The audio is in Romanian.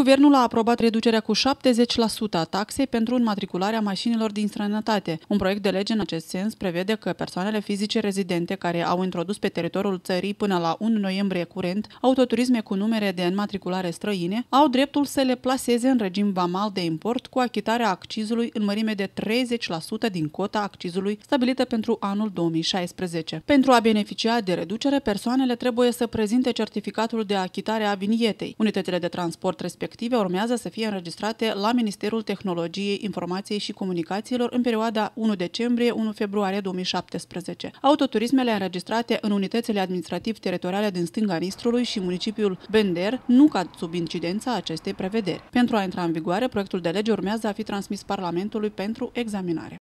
Guvernul a aprobat reducerea cu 70% a taxei pentru înmatricularea mașinilor din străinătate. Un proiect de lege în acest sens prevede că persoanele fizice rezidente care au introdus pe teritoriul țării până la 1 noiembrie curent autoturisme cu numere de înmatriculare străine au dreptul să le plaseze în regim vamal de import cu achitarea accizului în mărime de 30% din cota accizului stabilită pentru anul 2016. Pentru a beneficia de reducere, persoanele trebuie să prezinte certificatul de achitare a vinietei. Unitățile de transport respectiv respective urmează să fie înregistrate la Ministerul Tehnologiei, Informației și Comunicațiilor în perioada 1 decembrie-1 februarie 2017. Autoturismele înregistrate în unitățile administrativ-teritoriale din stânga Nistrului și municipiul Bender nu cad sub incidența acestei prevederi. Pentru a intra în vigoare, proiectul de lege urmează a fi transmis Parlamentului pentru examinare.